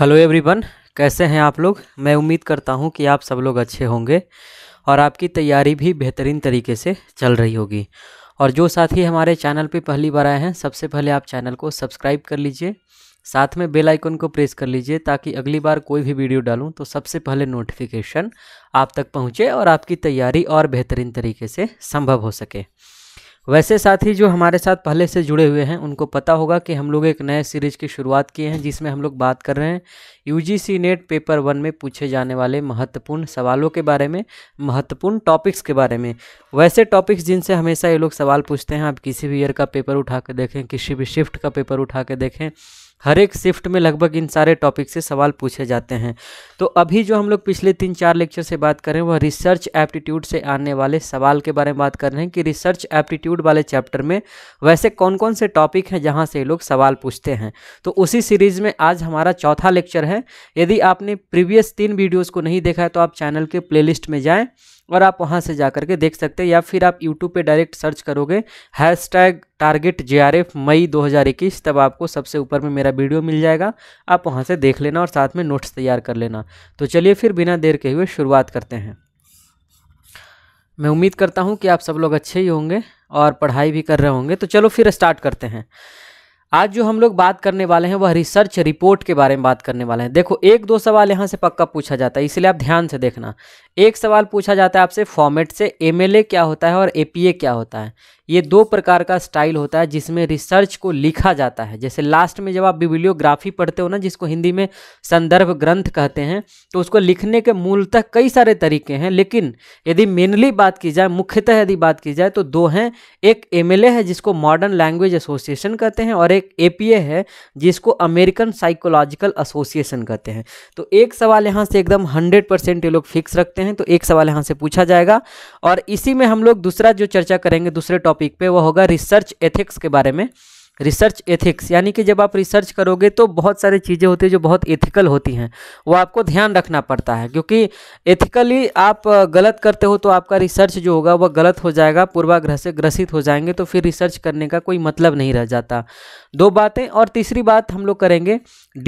hello everyone कैसे हैं आप लोग मैं उम्मीद करता हूं कि आप सब लोग अच्छे होंगे और आपकी तैयारी भी बेहतरीन तरीके से चल रही होगी और जो साथी हमारे चैनल पे पहली बार आए हैं सबसे पहले आप चैनल को सब्सक्राइब कर लीजिए साथ में बेल आइकन को प्रेस कर लीजिए ताकि अगली बार कोई भी वीडियो डालूं तो सबसे पहले नोटिफिकेशन आप तक पहुंचे और आपकी तैयारी और बेहतरीन तरीके से संभव हो सके वैसे साथी जो हमारे साथ पहले से जुड़े हुए हैं उनको पता होगा कि हम लोग एक नए सीरीज की शुरुआत किए हैं जिसमें हम लोग बात कर रहे हैं यूजीसी नेट पेपर वन में पूछे जाने वाले महत्वपूर्ण सवालों के बारे में महत्वपूर्ण टॉपिक्स के बारे में वैसे टॉपिक्स जिनसे हमेशा ये लोग सवाल पूछते हैं आप किसी भी ईयर का पेपर उठा के देखें किसी भी शिफ्ट का पेपर उठा के देखें हर एक शिफ्ट में लगभग इन सारे टॉपिक से सवाल पूछे जाते हैं तो अभी जो हम लोग पिछले तीन चार लेक्चर से बात करें वह रिसर्च एप्टीट्यूड से आने वाले सवाल के बारे में बात कर रहे हैं कि रिसर्च एप्टीट्यूड वाले चैप्टर में वैसे कौन कौन से टॉपिक हैं जहाँ से लोग सवाल पूछते हैं तो उसी सीरीज़ में आज हमारा चौथा लेक्चर है यदि आपने प्रीवियस तीन वीडियोज़ को नहीं देखा है तो आप चैनल के प्ले में जाएँ और आप वहाँ से जा करके देख सकते हैं या फिर आप यूट्यूब पे डायरेक्ट सर्च करोगे hash tag target J R F मई दो हज़ार इक्कीस तब आपको सबसे ऊपर में मेरा वीडियो मिल जाएगा आप वहाँ से देख लेना और साथ में नोट्स तैयार कर लेना तो चलिए फिर बिना देर के हुए शुरुआत करते हैं मैं उम्मीद करता हूँ कि आप सब लोग अच्छे ही होंगे और पढ़ाई भी कर रहे होंगे तो चलो फिर स्टार्ट करते हैं आज जो हम लोग बात करने वाले हैं वह रिसर्च रिपोर्ट के बारे में बात करने वाले हैं देखो एक दो सवाल यहाँ से पक्का पूछा जाता है इसलिए आप ध्यान से देखना एक सवाल पूछा जाता है आपसे फॉर्मेट से एम क्या होता है और ए क्या होता है ये दो प्रकार का स्टाइल होता है जिसमें रिसर्च को लिखा जाता है जैसे लास्ट में जब आप बिबिलियोग्राफी पढ़ते हो ना जिसको हिंदी में संदर्भ ग्रंथ कहते हैं तो उसको लिखने के मूलतः कई सारे तरीके हैं लेकिन यदि मेनली बात की जाए मुख्यतः यदि बात की जाए तो दो हैं एक एम है जिसको मॉडर्न लैंग्वेज एसोसिएशन कहते हैं और एक ए है जिसको अमेरिकन साइकोलॉजिकल एसोसिएशन कहते हैं तो एक सवाल यहाँ से एकदम हंड्रेड परसेंट ये लोग फिक्स रखते हैं सकते हैं तो एक सवाल यहाँ से पूछा जाएगा और इसी में हम लोग दूसरा जो चर्चा करेंगे दूसरे टॉपिक पे वो होगा रिसर्च एथिक्स के बारे में रिसर्च एथिक्स यानी कि जब आप रिसर्च करोगे तो बहुत सारी चीज़ें होती हैं जो बहुत एथिकल होती हैं वो आपको ध्यान रखना पड़ता है क्योंकि एथिकली आप गलत करते हो तो आपका रिसर्च जो होगा वह गलत हो जाएगा पूर्वाग्रह से ग्रसित हो जाएंगे तो फिर रिसर्च करने का कोई मतलब नहीं रह जाता दो बातें और तीसरी बात हम लोग करेंगे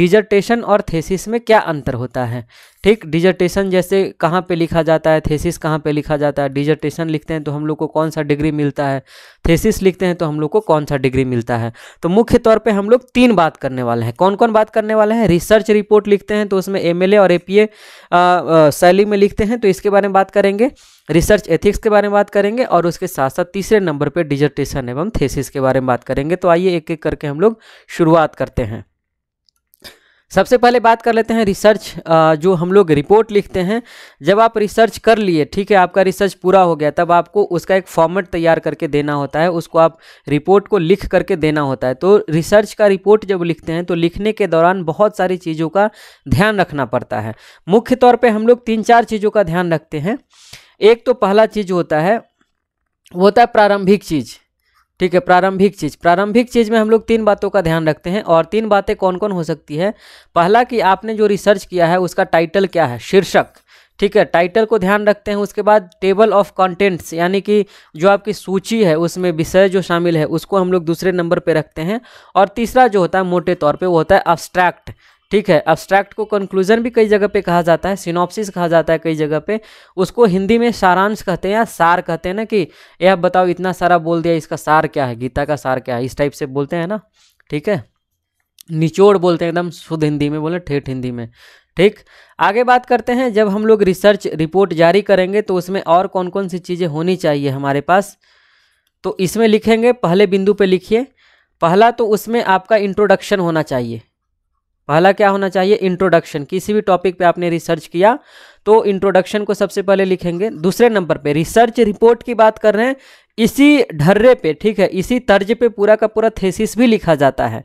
डिजर्टेशन और थेसिस में क्या अंतर होता है ठीक डिजर्टेशन जैसे कहाँ पे लिखा जाता है थेसिस कहाँ पे लिखा जाता है डिजर्टेशन लिखते हैं तो हम लोग को कौन सा डिग्री मिलता है थेसिस लिखते हैं तो हम लोग को कौन सा डिग्री मिलता है तो मुख्य तौर पे हम लोग तीन बात करने वाले हैं कौन कौन बात करने वाले हैं रिसर्च रिपोर्ट लिखते हैं तो उसमें एम और ए शैली में लिखते हैं तो इसके बारे में बात करेंगे रिसर्च एथिक्स के बारे में बात करेंगे और उसके साथ साथ तीसरे नंबर पर डिजर्टेशन एवं थेसिस के बारे में बात करेंगे तो आइए एक एक करके हम लोग शुरुआत करते हैं सबसे पहले बात कर लेते हैं रिसर्च जो हम लोग रिपोर्ट लिखते हैं जब आप रिसर्च कर लिए ठीक है आपका रिसर्च पूरा हो गया तब आपको उसका एक फॉर्मेट तैयार करके देना होता है उसको आप रिपोर्ट को लिख करके देना होता है तो रिसर्च का रिपोर्ट जब लिखते हैं तो लिखने के दौरान बहुत सारी चीज़ों का ध्यान रखना पड़ता है मुख्य तौर पर हम लोग तीन चार चीज़ों का ध्यान रखते हैं एक तो पहला चीज़ होता है वो होता है प्रारंभिक चीज़ ठीक है प्रारंभिक चीज़ प्रारंभिक चीज़ में हम लोग तीन बातों का ध्यान रखते हैं और तीन बातें कौन कौन हो सकती है पहला कि आपने जो रिसर्च किया है उसका टाइटल क्या है शीर्षक ठीक है टाइटल को ध्यान रखते हैं उसके बाद टेबल ऑफ कंटेंट्स यानी कि जो आपकी सूची है उसमें विषय जो शामिल है उसको हम लोग दूसरे नंबर पे रखते हैं और तीसरा जो होता है मोटे तौर पे वो होता है अब्स्ट्रैक्ट ठीक है एब्स्ट्रैक्ट को कंक्लूजन भी कई जगह पे कहा जाता है सिनॉप्सिस कहा जाता है कई जगह पे उसको हिंदी में सारांश कहते हैं या सार कहते हैं ना कि ये आप बताओ इतना सारा बोल दिया इसका सार क्या है गीता का सार क्या है इस टाइप से बोलते हैं ना ठीक है निचोड़ बोलते हैं एकदम शुद्ध हिंदी में बोले ठेठ हिंदी में ठीक आगे बात करते हैं जब हम लोग रिसर्च रिपोर्ट जारी करेंगे तो उसमें और कौन कौन सी चीज़ें होनी चाहिए हमारे पास तो इसमें लिखेंगे पहले बिंदु पे लिखिए पहला तो उसमें आपका इंट्रोडक्शन होना चाहिए पहला क्या होना चाहिए इंट्रोडक्शन किसी भी टॉपिक पे आपने रिसर्च किया तो इंट्रोडक्शन को सबसे पहले लिखेंगे दूसरे नंबर पे रिसर्च रिपोर्ट की बात कर रहे हैं इसी ढर्रे पे ठीक है इसी तर्ज पे पूरा का पूरा थेसिस भी लिखा जाता है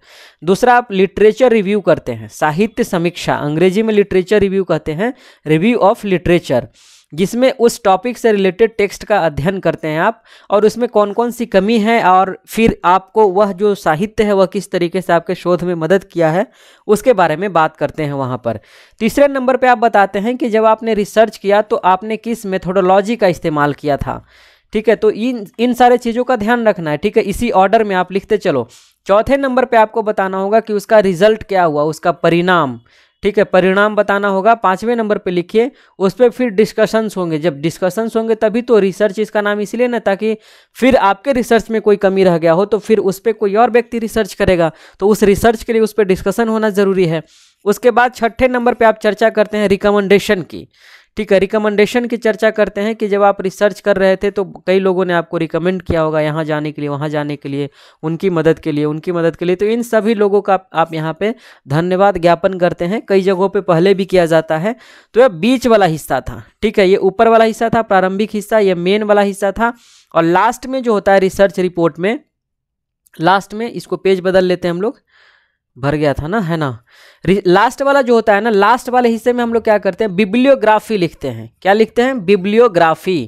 दूसरा आप लिटरेचर रिव्यू करते हैं साहित्य समीक्षा अंग्रेजी में लिटरेचर रिव्यू कहते हैं रिव्यू ऑफ लिटरेचर जिसमें उस टॉपिक से रिलेटेड टेक्स्ट का अध्ययन करते हैं आप और उसमें कौन कौन सी कमी है और फिर आपको वह जो साहित्य है वह किस तरीके से आपके शोध में मदद किया है उसके बारे में बात करते हैं वहाँ पर तीसरे नंबर पर आप बताते हैं कि जब आपने रिसर्च किया तो आपने किस मेथोडोलॉजी का इस्तेमाल किया था ठीक है तो इन इन सारे चीज़ों का ध्यान रखना है ठीक है इसी ऑर्डर में आप लिखते चलो चौथे नंबर पे आपको बताना होगा कि उसका रिजल्ट क्या हुआ उसका परिणाम ठीक है परिणाम बताना होगा पांचवें नंबर पे लिखिए उस पर फिर डिस्कशंस होंगे जब डिस्कशंस होंगे तभी तो रिसर्च इसका नाम इसलिए ना ताकि फिर आपके रिसर्च में कोई कमी रह गया हो तो फिर उस पर कोई और व्यक्ति रिसर्च करेगा तो उस रिसर्च के लिए उस पर डिस्कशन होना ज़रूरी है उसके बाद छठे नंबर पर आप चर्चा करते हैं रिकमेंडेशन की ठीक है रिकमेंडेशन की चर्चा करते हैं कि जब आप रिसर्च कर रहे थे तो कई लोगों ने आपको रिकमेंड किया होगा यहाँ जाने के लिए वहाँ जाने के लिए उनकी मदद के लिए उनकी मदद के लिए तो इन सभी लोगों का आप यहाँ पे धन्यवाद ज्ञापन करते हैं कई जगहों पे पहले भी किया जाता है तो यह बीच वाला हिस्सा था ठीक है ये ऊपर वाला हिस्सा था प्रारंभिक हिस्सा यह मेन वाला हिस्सा था और लास्ट में जो होता है रिसर्च रिपोर्ट में लास्ट में इसको पेज बदल लेते हैं हम लोग भर गया था ना है ना लास्ट वाला जो होता है ना लास्ट वाले हिस्से में हम लोग क्या करते हैं बिब्लियोग्राफी लिखते हैं क्या लिखते हैं बिब्लियोग्राफी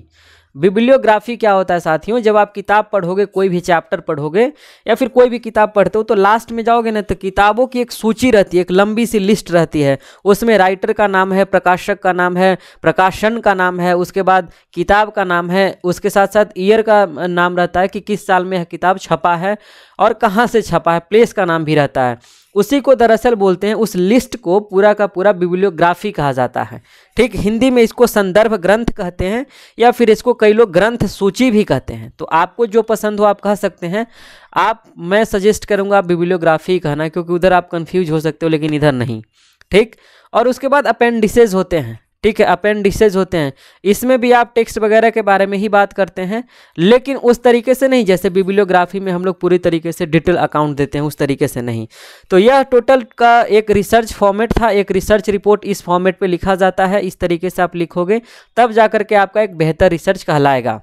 बिब्लियोग्राफी क्या होता है साथियों जब आप किताब पढ़ोगे कोई भी चैप्टर पढ़ोगे या फिर कोई भी किताब पढ़ते हो तो लास्ट में जाओगे ना तो किताबों की एक सूची रहती है एक लंबी सी लिस्ट रहती है उसमें राइटर का नाम है प्रकाशक का नाम है प्रकाशन का नाम है उसके बाद किताब का नाम है उसके साथ साथ ईयर का नाम रहता है कि किस साल में किताब छपा है और कहाँ से छपा है प्लेस का नाम भी रहता है उसी को दरअसल बोलते हैं उस लिस्ट को पूरा का पूरा बिब्लियोग्राफी कहा जाता है ठीक हिंदी में इसको संदर्भ ग्रंथ कहते हैं या फिर इसको कई लोग ग्रंथ सूची भी कहते हैं तो आपको जो पसंद हो आप कह सकते हैं आप मैं सजेस्ट करूँगा आप बिब्लियोग्राफी कहना क्योंकि उधर आप कन्फ्यूज हो सकते हो लेकिन इधर नहीं ठीक और उसके बाद अपेंडिसेज होते हैं ठीक है अपेंडिसेज होते हैं इसमें भी आप टेक्स्ट वगैरह के बारे में ही बात करते हैं लेकिन उस तरीके से नहीं जैसे बिबिलियोग्राफी में हम लोग पूरी तरीके से डिटेल अकाउंट देते हैं उस तरीके से नहीं तो यह टोटल का एक रिसर्च फॉर्मेट था एक रिसर्च रिपोर्ट इस फॉर्मेट पर लिखा जाता है इस तरीके से आप लिखोगे तब जा के आपका एक बेहतर रिसर्च कहलाएगा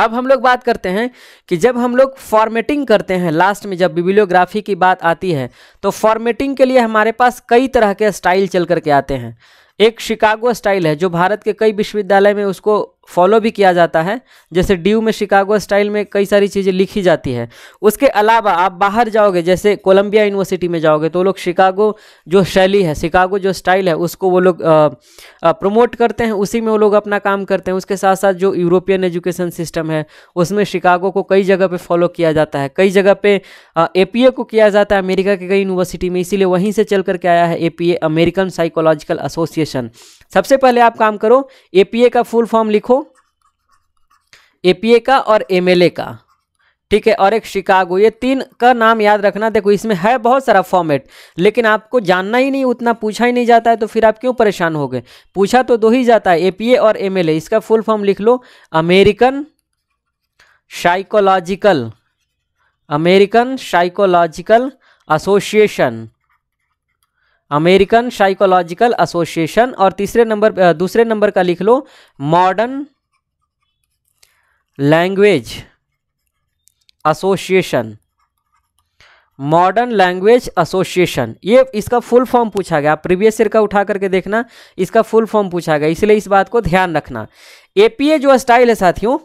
अब हम लोग बात करते हैं कि जब हम लोग फॉर्मेटिंग करते हैं लास्ट में जब बिबिलियोग्राफी की बात आती है तो फॉर्मेटिंग के लिए हमारे पास कई तरह के स्टाइल चल करके आते हैं एक शिकागो स्टाइल है जो भारत के कई विश्वविद्यालय में उसको फॉलो भी किया जाता है जैसे ड्यू में शिकागो स्टाइल में कई सारी चीज़ें लिखी जाती है उसके अलावा आप बाहर जाओगे जैसे कोलंबिया यूनिवर्सिटी में जाओगे तो लोग शिकागो जो शैली है शिकागो जो स्टाइल है उसको वो लोग प्रमोट करते हैं उसी में वो लोग अपना काम करते हैं उसके साथ साथ जो यूरोपियन एजुकेशन सिस्टम है उसमें शिकागो को कई जगह पर फॉलो किया जाता है कई जगह पर ए को किया जाता है अमेरिका के कई यूनिवर्सिटी में इसीलिए वहीं से चल करके आया है ए अमेरिकन साइकोलॉजिकल एसोसिएशन सबसे पहले आप काम करो एपीए का फुल फॉर्म लिखो एपीए का और एमएलए का ठीक है और एक शिकागो ये तीन का नाम याद रखना देखो इसमें है बहुत सारा फॉर्मेट लेकिन आपको जानना ही नहीं उतना पूछा ही नहीं जाता है तो फिर आप क्यों परेशान हो गए पूछा तो दो ही जाता है एपीए और एमएलए इसका फुल फॉर्म लिख लो American psychological American psychological association American psychological association और तीसरे नंबर दूसरे नंबर का लिख लो modern language association modern language association ये इसका फुल फॉर्म पूछा गया प्रीवियस ईयर का उठा करके देखना इसका फुल फॉर्म पूछा गया इसलिए इस बात को ध्यान रखना एपीए जो स्टाइल है साथियों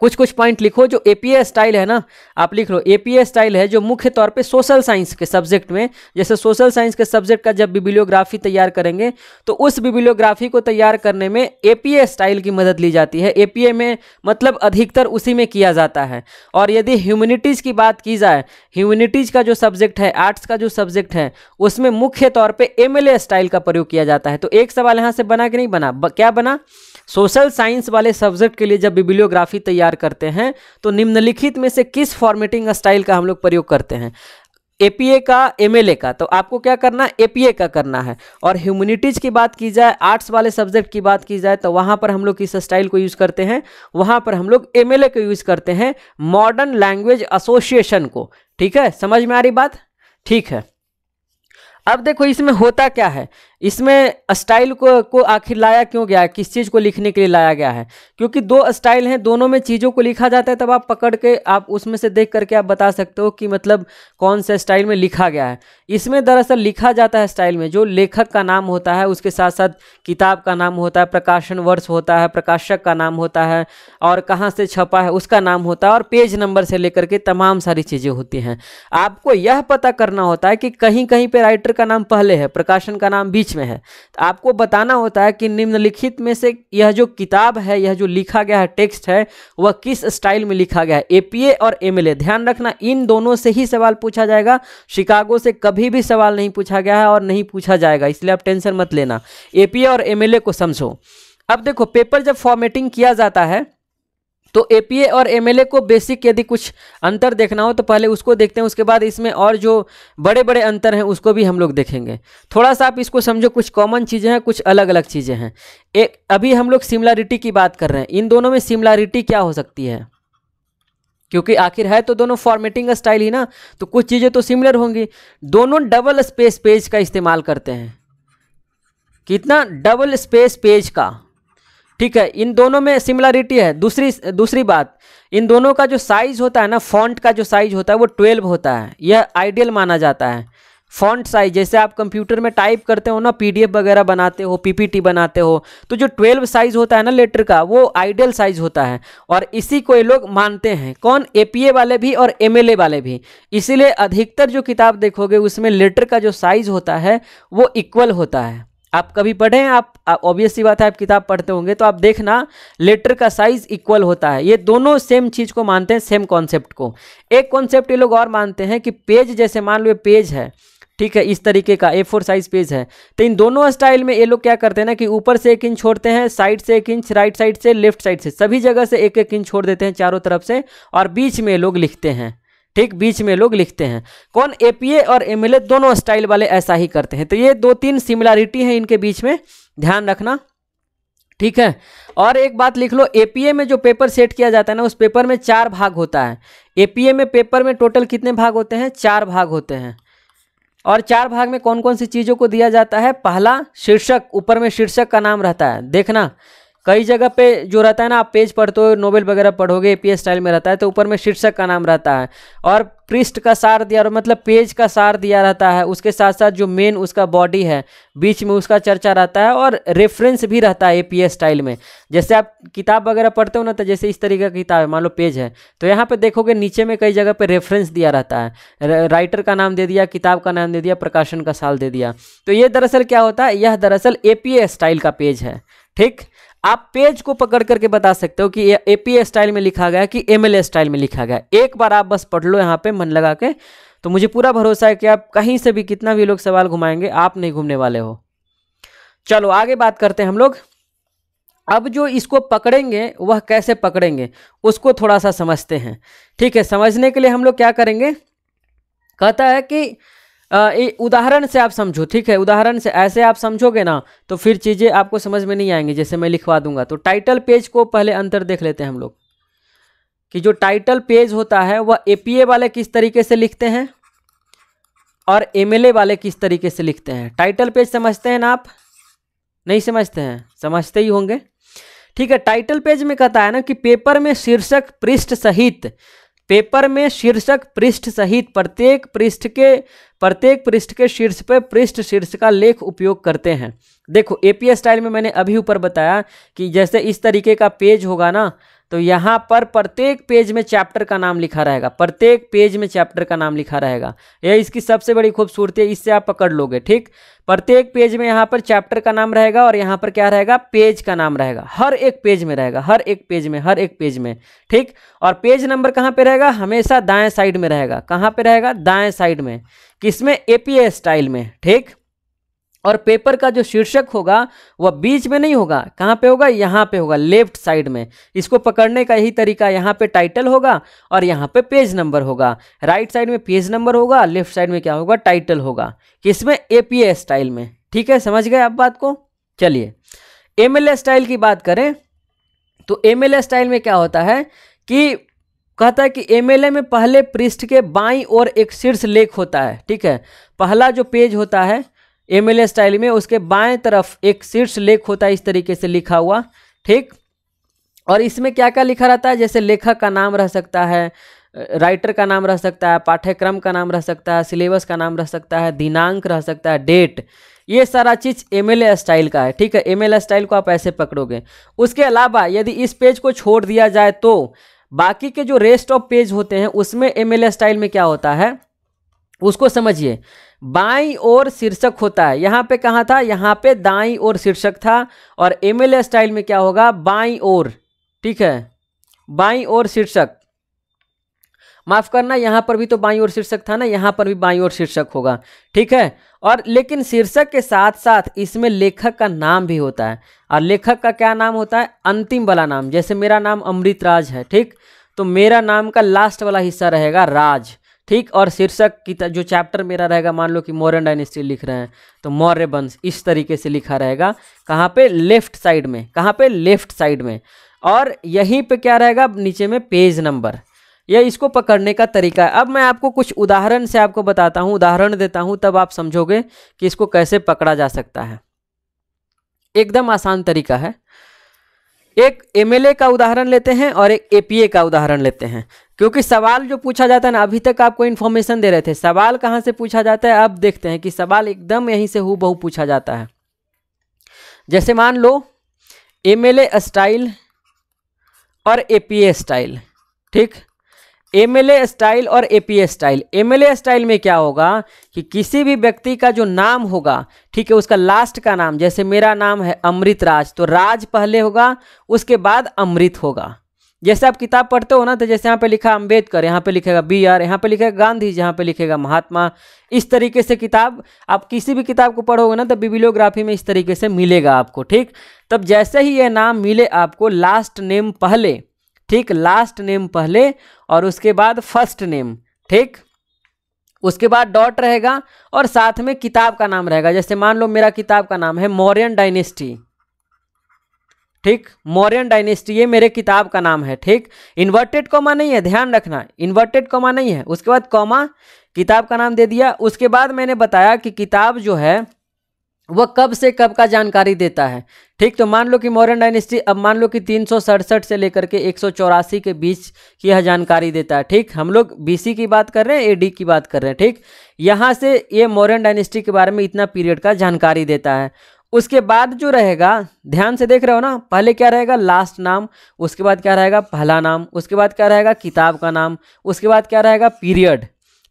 कुछ कुछ पॉइंट लिखो जो एपीए स्टाइल है ना आप लिख लो एपीए स्टाइल है जो मुख्य तौर पे सोशल साइंस के सब्जेक्ट में जैसे सोशल साइंस के सब्जेक्ट का जब बिबिलियोग्राफी तैयार करेंगे तो उस बिबिलियोग्राफी को तैयार करने में एपीए स्टाइल की मदद ली जाती है एपीए में मतलब अधिकतर उसी में किया जाता है और यदि ह्यूमनिटीज़ की बात की जाए ह्यूमनिटीज़ का जो सब्जेक्ट है आर्ट्स का जो सब्जेक्ट है उसमें मुख्य तौर पर एम स्टाइल का प्रयोग किया जाता है तो एक सवाल यहाँ से बना कि नहीं बना क्या बना सोशल साइंस वाले सब्जेक्ट के लिए जब बिब्लियोग्राफी तैयार करते हैं तो निम्नलिखित में से किस फॉर्मेटिंग स्टाइल का हम लोग प्रयोग करते हैं एपीए का एमएलए का तो आपको क्या करना है एपीए का करना है और ह्यूमनिटीज की बात की जाए आर्ट्स वाले सब्जेक्ट की बात की जाए तो वहाँ पर हम लोग किस स्टाइल को यूज़ करते हैं वहाँ पर हम लोग एमएलए को यूज़ करते हैं मॉडर्न लैंग्वेज एसोसिएशन को ठीक है समझ में आ रही बात ठीक है अब देखो इसमें होता क्या है इसमें स्टाइल को को आखिर लाया क्यों गया है किस चीज़ को लिखने के लिए लाया गया है क्योंकि दो स्टाइल हैं दोनों में चीज़ों को लिखा जाता है तब आप पकड़ के आप उसमें से देख करके आप बता सकते हो कि मतलब कौन से स्टाइल में लिखा गया है इसमें दरअसल लिखा जाता है स्टाइल में जो लेखक का नाम होता है उसके साथ साथ किताब का नाम होता है प्रकाशन वर्ष होता है प्रकाशक का नाम होता है और कहाँ से छपा है उसका नाम होता है और पेज नंबर से लेकर के तमाम सारी चीज़ें होती हैं आपको यह पता करना होता है कि कहीं कहीं पर राइटर का नाम पहले है प्रकाशन का नाम बीच बीच में है तो आपको बताना होता है कि निम्नलिखित में से यह जो किताब है यह जो लिखा गया है टेक्स्ट है वह किस स्टाइल में लिखा गया है एपीए और एमएलए ध्यान रखना इन दोनों से ही सवाल पूछा जाएगा शिकागो से कभी भी सवाल नहीं पूछा गया है और नहीं पूछा जाएगा इसलिए आप टेंशन मत लेना ए और एम को समझो अब देखो पेपर जब फॉर्मेटिंग किया जाता है तो एपीए और एमएलए को बेसिक यदि कुछ अंतर देखना हो तो पहले उसको देखते हैं उसके बाद इसमें और जो बड़े बड़े अंतर हैं उसको भी हम लोग देखेंगे थोड़ा सा आप इसको समझो कुछ कॉमन चीज़ें हैं कुछ अलग अलग चीज़ें हैं एक अभी हम लोग सिमिलरिटी की बात कर रहे हैं इन दोनों में सिमिलरिटी क्या हो सकती है क्योंकि आखिर है तो दोनों फॉर्मेटिंग स्टाइल ही ना तो कुछ चीज़ें तो सिमिलर होंगी दोनों डबल स्पेस पेज का इस्तेमाल करते हैं कितना डबल स्पेस पेज का ठीक है इन दोनों में सिमिलरिटी है दूसरी दूसरी बात इन दोनों का जो साइज होता है ना फॉन्ट का जो साइज होता है वो ट्वेल्व होता है यह आइडियल माना जाता है फॉन्ट साइज जैसे आप कंप्यूटर में टाइप करते हो ना पीडीएफ वगैरह बनाते हो पीपीटी बनाते हो तो जो ट्वेल्व साइज होता है ना लेटर का वो आइडियल साइज होता है और इसी को ये लोग मानते हैं कौन एपीए वाले भी और एमएलए वाले भी इसीलिए अधिकतर जो किताब देखोगे उसमें लेटर का जो साइज होता है वो इक्वल होता है आप कभी पढ़ें आप ऑब्वियसली बात है आप किताब पढ़ते होंगे तो आप देखना लेटर का साइज इक्वल होता है ये दोनों सेम चीज़ को मानते हैं सेम कॉन्सेप्ट को एक कॉन्सेप्ट ये लोग और मानते हैं कि पेज जैसे मान लो ये पेज है ठीक है इस तरीके का ए फोर साइज पेज है तो इन दोनों स्टाइल में ये लोग क्या करते हैं ना कि ऊपर से एक इंच छोड़ते हैं साइड से एक इंच राइट साइड से लेफ्ट साइड से सभी जगह से एक एक इंच छोड़ देते हैं चारों तरफ से और बीच में लोग लिखते हैं ठीक बीच में लोग लिखते हैं कौन एपीए और एमएलए दोनों स्टाइल वाले ऐसा ही करते हैं तो ये दो तीन सिमिलरिटी है इनके बीच में ध्यान रखना ठीक है और एक बात लिख लो एपीए में जो पेपर सेट किया जाता है ना उस पेपर में चार भाग होता है एपीए में पेपर में टोटल कितने भाग होते हैं चार भाग होते हैं और चार भाग में कौन कौन सी चीज़ों को दिया जाता है पहला शीर्षक ऊपर में शीर्षक का नाम रहता है देखना कई जगह पे जो रहता है ना आप पेज पढ़ते हो नोवेल वगैरह पढ़ोगे ए स्टाइल में रहता है तो ऊपर में शीर्षक का नाम रहता है और पृष्ठ का सार दिया मतलब पेज का सार दिया रहता है उसके साथ साथ जो मेन उसका बॉडी है बीच में उसका चर्चा रहता है और रेफरेंस भी रहता है ए स्टाइल में जैसे आप किताब वगैरह पढ़ते हो ना तो जैसे इस तरीके का किताब है मान लो पेज है तो यहाँ पर देखोगे नीचे में कई जगह पर रेफरेंस दिया रहता है राइटर का नाम दे दिया किताब का नाम दे दिया प्रकाशन का साल दे दिया तो ये दरअसल क्या होता है यह दरअसल ए स्टाइल का पेज है ठीक आप पेज को पकड़ करके बता सकते हो कि एपी एपीए स्टाइल में लिखा गया कि एमएलए स्टाइल में लिखा गया एक बार आप बस पढ़ लो यहाँ पे मन लगा के तो मुझे पूरा भरोसा है कि आप कहीं से भी कितना भी लोग सवाल घुमाएंगे आप नहीं घूमने वाले हो चलो आगे बात करते हैं हम लोग अब जो इसको पकड़ेंगे वह कैसे पकड़ेंगे उसको थोड़ा सा समझते हैं ठीक है समझने के लिए हम लोग क्या करेंगे कहता है कि उदाहरण से आप समझो ठीक है उदाहरण से ऐसे आप समझोगे ना तो फिर चीज़ें आपको समझ में नहीं आएंगी जैसे मैं लिखवा दूंगा तो टाइटल पेज को पहले अंतर देख लेते हैं हम लोग कि जो टाइटल पेज होता है वह ए वाले किस तरीके से लिखते हैं और एम वाले किस तरीके से लिखते हैं टाइटल पेज समझते हैं ना आप नहीं समझते हैं समझते ही होंगे ठीक है टाइटल पेज में कहता है ना कि पेपर में शीर्षक पृष्ठ सहित पेपर में शीर्षक पृष्ठ सहित प्रत्येक पृष्ठ के प्रत्येक पृष्ठ के शीर्ष पर पृष्ठ शीर्ष का लेख उपयोग करते हैं देखो एपीएस स्टाइल में मैंने अभी ऊपर बताया कि जैसे इस तरीके का पेज होगा ना तो यहाँ पर प्रत्येक पेज में चैप्टर का नाम लिखा रहेगा प्रत्येक पेज में चैप्टर का नाम लिखा रहेगा यह इसकी सबसे बड़ी खूबसूरती है इससे आप पकड़ लोगे ठीक प्रत्येक पेज में यहाँ पर चैप्टर का नाम रहेगा और यहाँ पर क्या रहेगा पेज का नाम रहेगा हर एक पेज में रहेगा हर एक पेज में हर एक पेज में ठीक और पेज नंबर कहाँ पर रहेगा हमेशा दाएँ साइड में रहेगा कहाँ पर रहेगा दाएँ साइड में किसमें ए स्टाइल में ठीक और पेपर का जो शीर्षक होगा वह बीच में नहीं होगा कहाँ पे होगा यहाँ पे होगा लेफ्ट साइड में इसको पकड़ने का यही तरीका यहाँ पे टाइटल होगा और यहाँ पे पेज नंबर होगा राइट साइड में पेज नंबर होगा लेफ्ट साइड में क्या होगा टाइटल होगा किसमें ए पी स्टाइल में ठीक है समझ गए आप बात को चलिए एम स्टाइल की बात करें तो एम स्टाइल में क्या होता है कि कहता है कि एम में पहले पृष्ठ के बाई और एक शीर्ष लेख होता है ठीक है पहला जो पेज होता है एमएलए स्टाइल में उसके बाएं तरफ एक शीर्ष लेख होता है इस तरीके से लिखा हुआ ठीक और इसमें क्या क्या लिखा रहता है जैसे लेखक का नाम रह सकता है राइटर का नाम रह सकता है पाठ्यक्रम का नाम रह सकता है सिलेबस का नाम रह सकता है दिनांक रह सकता है डेट ये सारा चीज़ एम स्टाइल का है ठीक है एम स्टाइल को आप ऐसे पकड़ोगे उसके अलावा यदि इस पेज को छोड़ दिया जाए तो बाकी के जो रेस्ट ऑफ पेज होते हैं उसमें एम स्टाइल में क्या होता है उसको समझिए बाई और शीर्षक होता है यहाँ पे कहाँ था यहाँ पे दाई और शीर्षक था और एम स्टाइल में क्या होगा बाई और ठीक है बाई और शीर्षक माफ करना यहाँ पर भी तो बाई और शीर्षक था ना यहाँ पर भी बाई और शीर्षक होगा ठीक है और लेकिन शीर्षक के साथ साथ इसमें लेखक का नाम भी होता है और लेखक का क्या नाम होता है अंतिम वाला नाम जैसे मेरा नाम अमृत राज है ठीक तो मेरा नाम का लास्ट वाला हिस्सा रहेगा राज ठीक और शीर्षक की जो चैप्टर मेरा रहेगा मान लो कि मॉरन डायनेस्टी लिख रहे हैं तो मौर्य वंश इस तरीके से लिखा रहेगा कहाँ पे लेफ्ट साइड में कहाँ पे लेफ्ट साइड में और यहीं पे क्या रहेगा नीचे में पेज नंबर यह इसको पकड़ने का तरीका है अब मैं आपको कुछ उदाहरण से आपको बताता हूँ उदाहरण देता हूँ तब आप समझोगे कि इसको कैसे पकड़ा जा सकता है एकदम आसान तरीका है एक एमएलए का उदाहरण लेते हैं और एक एपीए का उदाहरण लेते हैं क्योंकि सवाल जो पूछा जाता है ना अभी तक आपको इन्फॉर्मेशन दे रहे थे सवाल कहाँ से पूछा जाता है अब देखते हैं कि सवाल एकदम यहीं से हु बहु पूछा जाता है जैसे मान लो एम एल ए स्टाइल और ए पी ए स्टाइल ठीक एम एल ए स्टाइल और A P A style M L A style में क्या होगा कि किसी भी व्यक्ति का जो नाम होगा ठीक है उसका लास्ट का नाम जैसे मेरा नाम है अमृत राज तो राज पहले होगा उसके बाद अमृत होगा जैसे आप किताब पढ़ते हो ना तो जैसे यहाँ पे लिखा अंबेडकर यहाँ पे लिखेगा बी आर यहाँ पे लिखेगा गांधी यहाँ पे लिखेगा महात्मा इस तरीके से किताब आप किसी भी किताब को पढ़ोगे ना तो बिबिलियोग्राफी में इस तरीके से मिलेगा आपको ठीक तब जैसे ही ये नाम मिले आपको लास्ट नेम पहले ठीक लास्ट नेम पहले और उसके बाद फर्स्ट नेम ठीक उसके बाद डॉट रहेगा और साथ में किताब का नाम रहेगा जैसे मान लो मेरा किताब का नाम है मौर्यन डायनेस्टी ठीक मौर्यन डायनेस्टी ये मेरे किताब का नाम है ठीक इन्वर्टेड कॉमा नहीं है ध्यान रखना इन्वर्टेड कॉमा नहीं है उसके बाद कॉमा किताब का नाम दे दिया उसके बाद मैंने बताया कि किताब जो है वह कब से कब का जानकारी देता है ठीक तो मान लो कि मौर्यन डायनेस्टी अब मान लो कि तीन से लेकर के एक के बीच की यह जानकारी देता है ठीक हम लोग बी की बात कर रहे हैं ए डी की बात कर रहे हैं ठीक यहाँ से ये मौर्यन डायनेस्टी के बारे में इतना पीरियड का जानकारी देता है उसके बाद जो रहेगा ध्यान से देख रहे हो ना पहले क्या रहेगा लास्ट नाम उसके बाद क्या रहेगा पहला नाम उसके बाद क्या रहेगा किताब का नाम उसके बाद क्या रहेगा पीरियड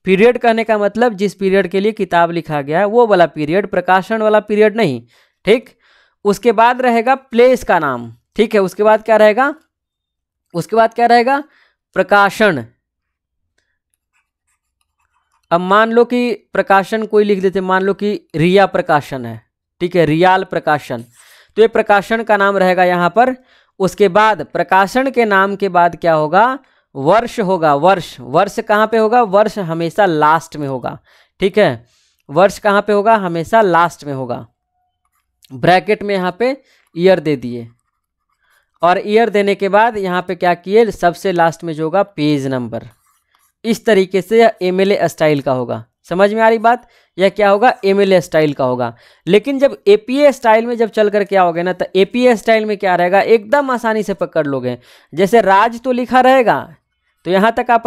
पीरियड कहने का मतलब जिस पीरियड के लिए किताब लिखा गया है वो वाला पीरियड प्रकाशन वाला पीरियड नहीं ठीक उसके बाद रहेगा प्लेस का नाम ठीक है उसके बाद क्या रहेगा उसके बाद क्या रहेगा प्रकाशन अब मान लो कि प्रकाशन कोई लिख देते मान लो कि रिया प्रकाशन है ठीक है रियाल प्रकाशन तो ये प्रकाशन का नाम रहेगा यहाँ पर उसके बाद प्रकाशन के नाम के बाद क्या होगा वर्ष होगा वर्ष वर्ष कहाँ पे होगा वर्ष हमेशा लास्ट में होगा ठीक है वर्ष कहाँ पे होगा हमेशा लास्ट में होगा ब्रैकेट में यहाँ पे ईयर दे दिए और ईयर देने के बाद यहाँ पे क्या किए सबसे लास्ट में जो होगा पेज नंबर इस तरीके से एम एल स्टाइल का होगा समझ में आ रही बात यह क्या होगा एम स्टाइल का होगा लेकिन जब ए स्टाइल में जब चल कर क्या होगा ना तो ए स्टाइल में क्या रहेगा एकदम आसानी से पकड़ लोगे जैसे राज तो लिखा रहेगा तो यहाँ तक आप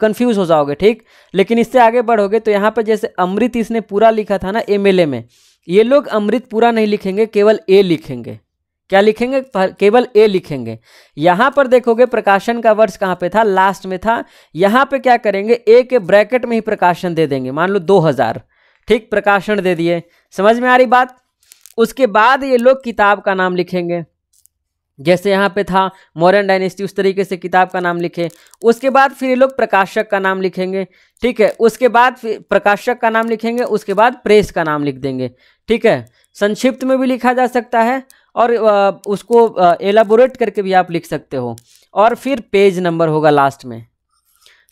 कन्फ्यूज हो जाओगे ठीक लेकिन इससे आगे बढ़ोगे तो यहाँ पर जैसे अमृत इसने पूरा लिखा था ना एमएलए में ये लोग अमृत पूरा नहीं लिखेंगे केवल ए लिखेंगे क्या लिखेंगे केवल ए लिखेंगे यहाँ पर देखोगे प्रकाशन का वर्ष कहाँ पे था लास्ट में था यहाँ पे क्या करेंगे ए के ब्रैकेट में ही प्रकाशन दे देंगे मान लो दो हज़ार ठीक प्रकाशन दे दिए समझ में आ रही बात उसके बाद ये लोग किताब का नाम लिखेंगे जैसे यहाँ पे था मॉरन डायनेस्टी उस तरीके से किताब का नाम लिखे उसके बाद फिर ये लोग प्रकाशक का नाम लिखेंगे ठीक है उसके बाद फिर प्रकाशक का नाम लिखेंगे उसके बाद प्रेस का नाम लिख देंगे ठीक है संक्षिप्त में भी लिखा जा सकता है और उसको एलाबोरेट करके भी आप लिख सकते हो और फिर पेज नंबर होगा लास्ट में